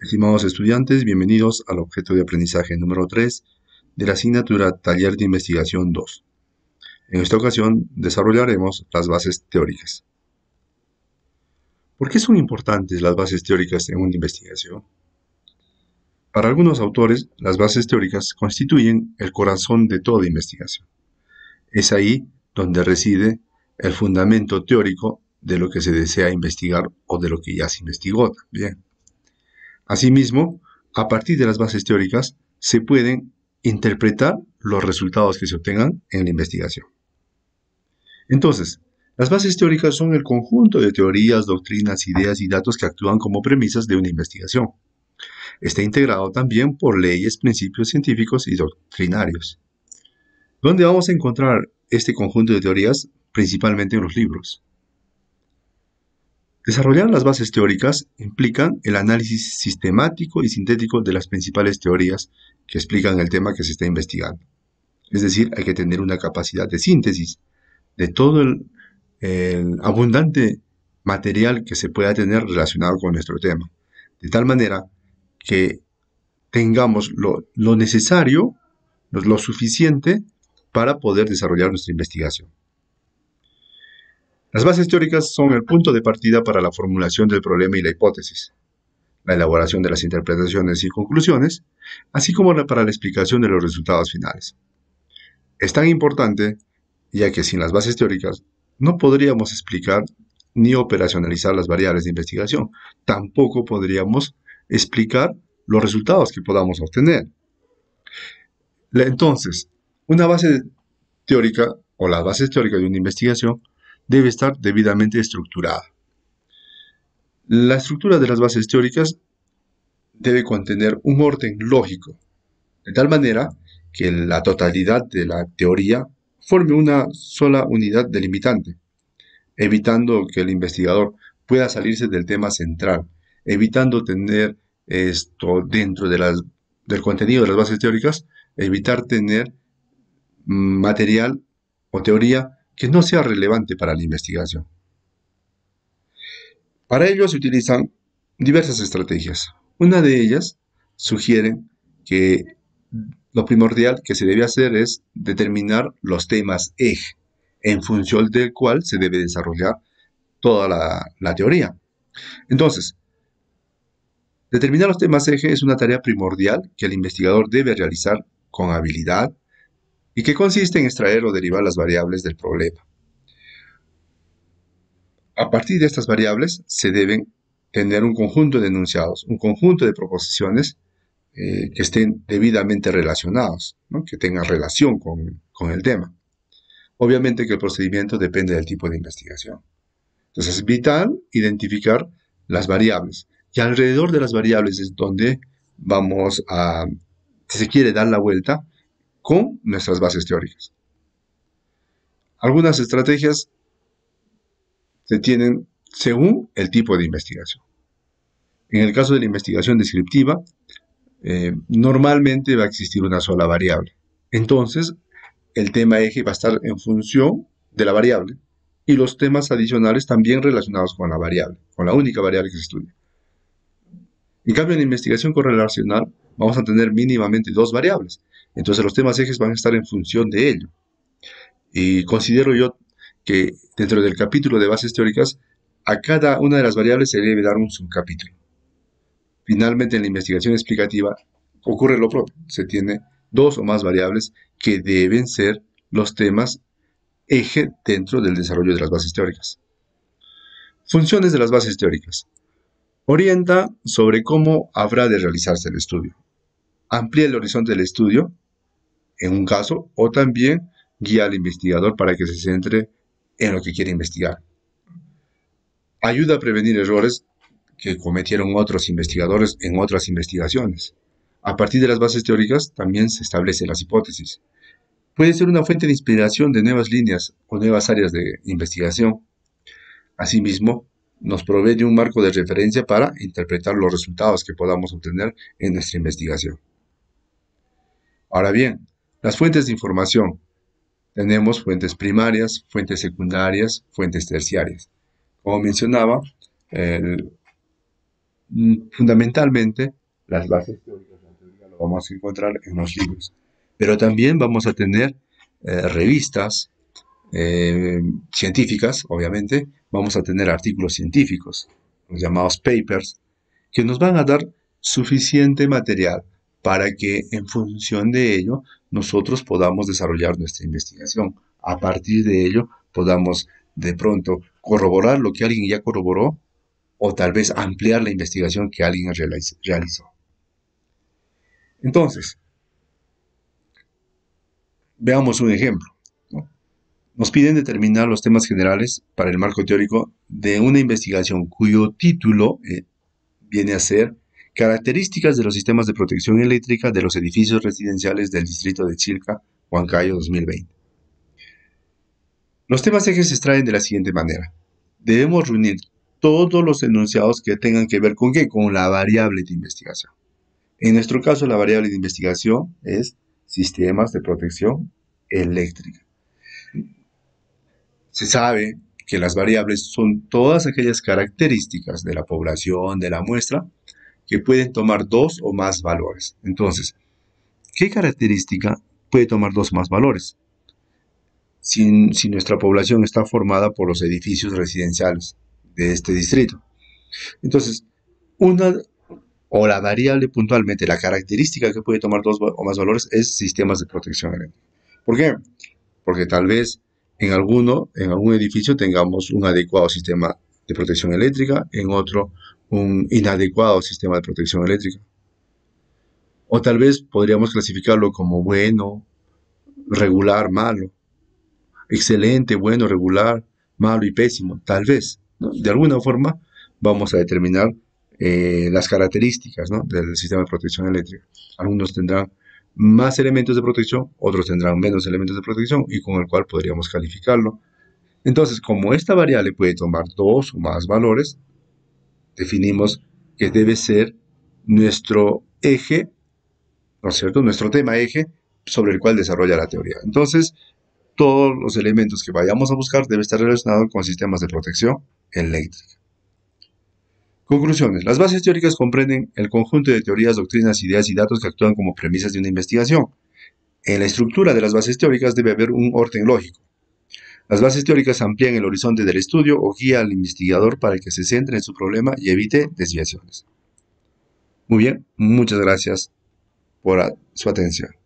Estimados estudiantes, bienvenidos al objeto de aprendizaje número 3 de la asignatura Taller de Investigación 2. En esta ocasión desarrollaremos las bases teóricas. ¿Por qué son importantes las bases teóricas en una investigación? Para algunos autores, las bases teóricas constituyen el corazón de toda investigación. Es ahí donde reside el fundamento teórico de lo que se desea investigar o de lo que ya se investigó también. Asimismo, a partir de las bases teóricas se pueden interpretar los resultados que se obtengan en la investigación. Entonces, las bases teóricas son el conjunto de teorías, doctrinas, ideas y datos que actúan como premisas de una investigación. Está integrado también por leyes, principios científicos y doctrinarios. ¿Dónde vamos a encontrar este conjunto de teorías? Principalmente en los libros. Desarrollar las bases teóricas implica el análisis sistemático y sintético de las principales teorías que explican el tema que se está investigando. Es decir, hay que tener una capacidad de síntesis de todo el, abundante material que se pueda tener relacionado con nuestro tema. De tal manera que tengamos lo, necesario, lo suficiente para poder desarrollar nuestra investigación. Las bases teóricas son el punto de partida para la formulación del problema y la hipótesis, la elaboración de las interpretaciones y conclusiones, así como para la explicación de los resultados finales. Es tan importante ya que sin las bases teóricas no podríamos explicar ni operacionalizar las variables de investigación, tampoco podríamos explicar los resultados que podamos obtener. Entonces, una base teórica o las bases teóricas de una investigación debe estar debidamente estructurada. La estructura de las bases teóricas debe contener un orden lógico, de tal manera que la totalidad de la teoría forme una sola unidad delimitante, evitando que el investigador pueda salirse del tema central, evitando tener esto dentro del contenido de las bases teóricas, evitar tener material o teoría que no sea relevante para la investigación. Para ello se utilizan diversas estrategias. Una de ellas sugiere que lo primordial que se debe hacer es determinar los temas eje, en función del cual se debe desarrollar toda la, la, teoría. Entonces, determinar los temas eje es una tarea primordial que el investigador debe realizar con habilidad, y que consiste en extraer o derivar las variables del problema. A partir de estas variables se deben tener un conjunto de enunciados, un conjunto de proposiciones eh, que estén debidamente relacionados, que tengan relación con, el tema. Obviamente que el procedimiento depende del tipo de investigación. Entonces es vital identificar las variables. Y alrededor de las variables es donde vamos a, si se quiere, dar la vuelta con nuestras bases teóricas. Algunas estrategias se tienen según el tipo de investigación. En el caso de la investigación descriptiva, eh, normalmente va a existir una sola variable. Entonces, el tema eje va a estar en función de la variable y los temas adicionales también relacionados con la variable, con la única variable que se estudia. En cambio, en la investigación correlacional vamos a tener mínimamente dos variables, entonces los temas ejes van a estar en función de ello. Y considero yo que dentro del capítulo de bases teóricas, a cada una de las variables se debe dar un subcapítulo. Finalmente, en la investigación explicativa ocurre lo propio. Se tiene dos o más variables que deben ser los temas eje dentro del desarrollo de las bases teóricas. Funciones de las bases teóricas. Orienta sobre cómo habrá de realizarse el estudio. Amplía el horizonte del estudio en un caso o también guía al investigador para que se centre en lo que quiere investigar. Ayuda a prevenir errores que cometieron otros investigadores en otras investigaciones. A partir de las bases teóricas también se establecen las hipótesis. Puede ser una fuente de inspiración de nuevas líneas o nuevas áreas de investigación. Asimismo, nos provee de un marco de referencia para interpretar los resultados que podamos obtener en nuestra investigación. Ahora bien, las fuentes de información. Tenemos fuentes primarias, fuentes secundarias, fuentes terciarias. Como mencionaba, mm, fundamentalmente las bases teóricas de la teoría lo vamos a encontrar en los libros. Pero también vamos a tener eh, revistas eh, científicas, obviamente, vamos a tener artículos científicos, los llamados papers, que nos van a dar suficiente material para que en función de ello nosotros podamos desarrollar nuestra investigación. A partir de ello, podamos de pronto corroborar lo que alguien ya corroboró o tal vez ampliar la investigación que alguien realizó. Entonces, veamos un ejemplo. Nos piden determinar los temas generales para el marco teórico de una investigación cuyo título eh, viene a ser Características de los sistemas de protección eléctrica de los edificios residenciales del distrito de Chilca, Huancayo 2020. Los temas ejes se extraen de la siguiente manera. Debemos reunir todos los enunciados que tengan que ver con qué? Con la variable de investigación. En nuestro caso, la variable de investigación es sistemas de protección eléctrica. Se sabe que las variables son todas aquellas características de la población, de la muestra, que pueden tomar dos o más valores. Entonces, ¿qué característica puede tomar dos o más valores? Si, nuestra población está formada por los edificios residenciales de este distrito. Entonces, una o la variable puntualmente, la característica que puede tomar dos o más valores es sistemas de protección eléctrica. ¿Por qué? Porque tal vez en alguno, en algún edificio tengamos un adecuado sistema de protección eléctrica, en otro un inadecuado sistema de protección eléctrica. O tal vez podríamos clasificarlo como bueno, regular, malo, excelente, bueno, regular, malo y pésimo, tal vez. De alguna forma vamos a determinar eh, las características del sistema de protección eléctrica. Algunos tendrán más elementos de protección, otros tendrán menos elementos de protección y con el cual podríamos calificarlo. Entonces, como esta variable puede tomar dos o más valores, definimos que debe ser nuestro eje, ¿no es cierto? Nuestro tema eje sobre el cual desarrolla la teoría. Entonces, todos los elementos que vayamos a buscar deben estar relacionados con sistemas de protección eléctrica. Conclusiones. Las bases teóricas comprenden el conjunto de teorías, doctrinas, ideas y datos que actúan como premisas de una investigación. En la estructura de las bases teóricas debe haber un orden lógico. Las bases teóricas amplían el horizonte del estudio o guía al investigador para que se centre en su problema y evite desviaciones. Muy bien, muchas gracias por su atención.